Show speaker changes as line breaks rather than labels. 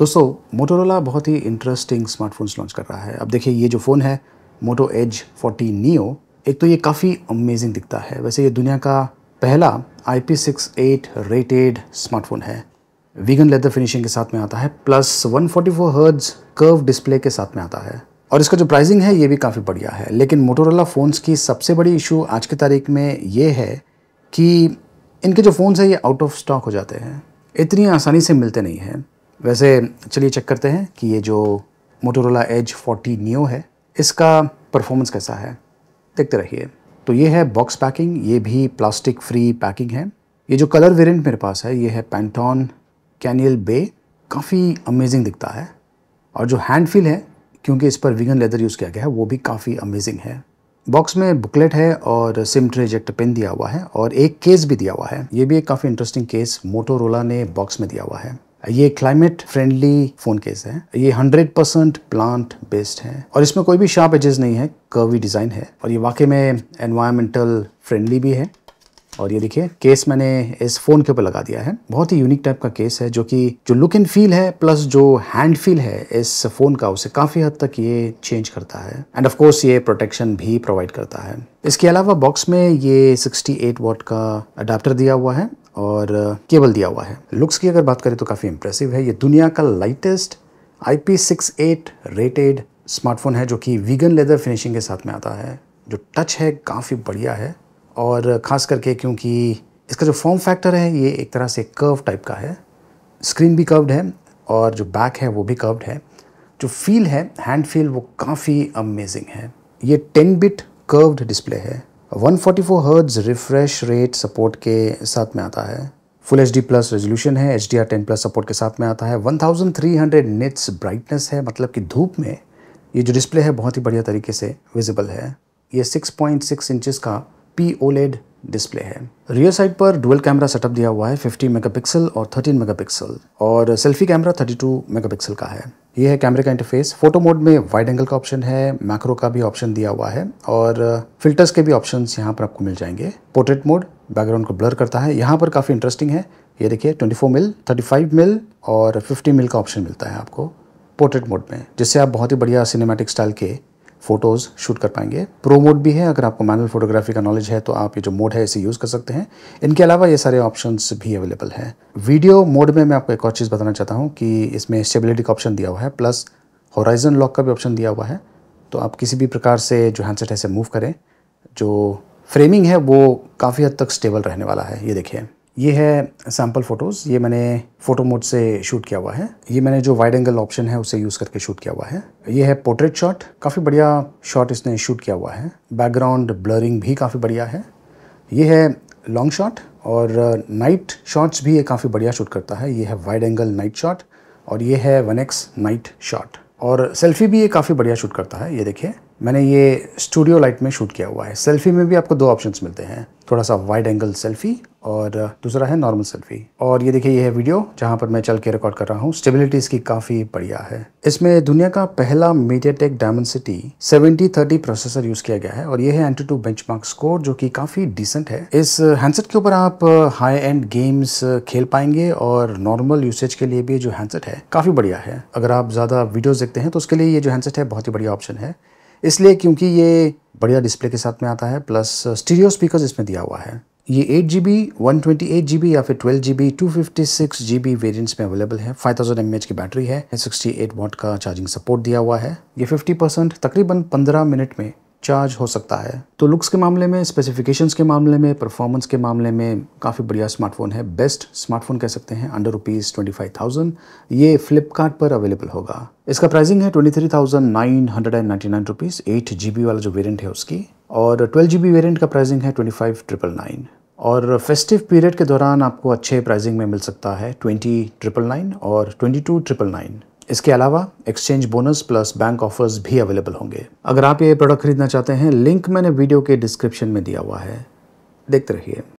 दोस्तों मोटोरोला बहुत ही interesting smartphones launch कर रहा है अब देखिए ये जो फ़ोन है मोटो एज 40 नियो एक तो ये काफ़ी अमेजिंग दिखता है वैसे ये दुनिया का पहला I P six eight rated smartphone है वीगन लेदर फिनिशिंग के साथ में आता है plus 144 forty hertz curve display के साथ में आता है और इसका जो प्राइसिंग है ये भी काफ़ी बढ़िया है लेकिन मोटोरोला फ़ोन्स की सबसे बड़ी इशू आज की तारीख में ये है कि इनके जो फ़ोन्स हैं ये आउट ऑफ स्टॉक हो जाते हैं इतनी आसानी से मिलते नहीं हैं वैसे चलिए चेक करते हैं कि ये जो मोटोरोला एज 40 नियो है इसका परफॉर्मेंस कैसा है देखते रहिए तो ये है बॉक्स पैकिंग ये भी प्लास्टिक फ्री पैकिंग है ये जो कलर वेरिएंट मेरे पास है ये है पैंटॉन कैनियल बे काफ़ी अमेजिंग दिखता है और जो हैंड फील है क्योंकि इस पर विगन लेदर यूज़ किया गया है वो भी काफ़ी अमेजिंग है बॉक्स में बुकलेट है और सिम ट्रेजेक्ट पेन दिया हुआ है और एक केस भी दिया हुआ है ये भी एक काफ़ी इंटरेस्टिंग केस मोटोरोला ने बॉक्स में दिया हुआ है ये क्लाइमेट फ्रेंडली फ़ोन केस है ये 100 परसेंट प्लांट बेस्ड है और इसमें कोई भी शार्प एजेस नहीं है कर्वी डिज़ाइन है और ये वाकई में एनवायरमेंटल फ्रेंडली भी है और ये देखिए केस मैंने इस फ़ोन के ऊपर लगा दिया है बहुत ही यूनिक टाइप का केस है जो कि जो लुक एंड फील है प्लस जो हैंड फील है इस फ़ोन का उसे काफ़ी हद तक ये चेंज करता है एंड ऑफ कोर्स ये प्रोटेक्शन भी प्रोवाइड करता है इसके अलावा बॉक्स में ये 68 वॉट का अडाप्टर दिया हुआ है और केबल दिया हुआ है लुक्स की अगर बात करें तो काफ़ी इंप्रेसिव है ये दुनिया का lightest I P six eight rated smartphone है जो कि वीगन लेदर फिनिशिंग के साथ में आता है जो टच है काफ़ी बढ़िया है और ख़ास करके क्योंकि इसका जो फॉर्म फैक्टर है ये एक तरह से कर्व टाइप का है स्क्रीन भी कर्व्ड है और जो बैक है वो भी कर्व्ड है जो फील है हैंड फील वो काफ़ी अमेजिंग है ये 10 बिट कर्व्ड डिस्प्ले है 144 हर्ट्ज रिफ्रेश रेट सपोर्ट के साथ में आता है full H D plus resolution है H D R ten plus support के साथ में आता है 1300 निट्स ब्राइटनेस है मतलब कि धूप में ये जो डिस्प्ले है बहुत ही बढ़िया तरीके से विजिबल है ये 6.6 पॉइंट का पी ओलेड डिस्प्ले है रियर साइड पर डुअल कैमरा सेटअप दिया हुआ है 50 मेगापिक्सल और 13 मेगापिक्सल और सेल्फी कैमरा 32 मेगापिक्सल का है ये है कैमरे का इंटरफेस फोटो मोड में वाइड एंगल का ऑप्शन है मैक्रो का भी ऑप्शन दिया हुआ है और फिल्टर्स uh, के भी ऑप्शन यहाँ पर आपको मिल जाएंगे पोर्ट्रेट मोड बैकग्राउंड को ब्लर करता है यहाँ पर काफ़ी इंटरेस्टिंग है ये देखिए 24 मिल 35 मिल और 50 मिल का ऑप्शन मिलता है आपको पोर्ट्रेट मोड में जिससे आप बहुत ही बढ़िया सिनेमैटिक स्टाइल के फ़ोटोज़ शूट कर पाएंगे प्रो मोड भी है अगर आपको मैनुअल फोटोग्राफी का नॉलेज है तो आप ये जो मोड है इसे यूज़ कर सकते हैं इनके अलावा ये सारे ऑप्शन भी अवेलेबल है वीडियो मोड में मैं आपको एक और चीज़ बताना चाहता हूँ कि इसमें स्टेबिलिटी का ऑप्शन दिया हुआ है प्लस हॉराइजन लॉक का भी ऑप्शन दिया हुआ है तो आप किसी भी प्रकार से जो हैंडसेट है इसे मूव करें जो फ्रेमिंग है वो काफ़ी हद तक स्टेबल रहने वाला है ये देखिए ये है सैम्पल फ़ोटोज़ ये मैंने फ़ोटो मोड से शूट किया हुआ है ये मैंने जो वाइड एंगल ऑप्शन है उसे यूज़ करके शूट किया हुआ है ये है पोर्ट्रेट शॉट काफ़ी बढ़िया शॉट इसने शूट किया हुआ है बैकग्राउंड ब्लरिंग भी काफ़ी बढ़िया है ये है लॉन्ग शॉट और नाइट uh, शॉट्स भी ये काफ़ी बढ़िया शूट करता है ये है वाइड एंगल नाइट शॉट और ये है वन एक्स नाइट शॉट और सेल्फ़ी भी ये काफ़ी बढ़िया शूट करता है ये देखिए मैंने ये स्टूडियो लाइट में शूट किया हुआ है सेल्फी में भी आपको दो ऑप्शंस मिलते हैं थोड़ा सा वाइड एंगल सेल्फी और दूसरा है नॉर्मल सेल्फी और ये देखिए ये है वीडियो जहाँ पर मैं चल के रिकॉर्ड कर रहा हूँ स्टेबिलिटी इसकी काफ़ी बढ़िया है इसमें दुनिया का पहला MediaTek Dimensity seventy thirty processor use किया गया है और ये है एंटी टू बेंच स्कोर जो कि काफ़ी डिसेंट है इस हैंडसेट के ऊपर आप हाई एंड गेम्स खेल पाएंगे और नॉर्मल यूसेज के लिए भी जो हैंडसेट है काफ़ी बढ़िया है अगर आप ज़्यादा वीडियोज़ देखते हैं तो उसके लिए ये जो हैंडसेट है बहुत ही बढ़िया ऑप्शन है इसलिए क्योंकि ये बढ़िया डिस्प्ले के साथ में आता है प्लस स्टीरियो स्पीकर इसमें दिया हुआ है ये eight G B one twenty eight G B या फिर twelve G B two fifty six G B variants में अवेलेबल है फाइव थाउजेंड एम एच की बैटरी है सिक्सटी एट वॉट का चार्जिंग सपोर्ट दिया हुआ है ये फिफ्टी परसेंट तकरीबन पंद्रह मिनट में चार्ज हो सकता है तो लुक्स के मामले में स्पेसिफिकेशंस के मामले में परफॉर्मेंस के मामले में काफ़ी बढ़िया स्मार्टफोन है बेस्ट स्मार्टफोन कह सकते हैं under rupees twenty five thousand ये फ्लिपकार्ट पर अवेलेबल होगा इसका प्राइसिंग है twenty three thousand nine hundred and ninety nine rupees eight G B वाला जो वेरियंट है उसकी और ट्वेल्व जी बी वेरियंट का प्राइसिंग है ट्वेंटी फाइव ट्रिपल नाइन और फेस्टिव पीरियड के दौरान आपको अच्छे प्राइसिंग में मिल सकता है ट्वेंटी ट्रिपल नाइन और ट्वेंटी टू ट्रिपल नाइन इसके अलावा exchange bonus plus bank offers भी अवेलेबल होंगे अगर आप ये प्रोडक्ट खरीदना चाहते हैं लिंक मैंने वीडियो के डिस्क्रिप्शन में दिया हुआ है देखते रहिए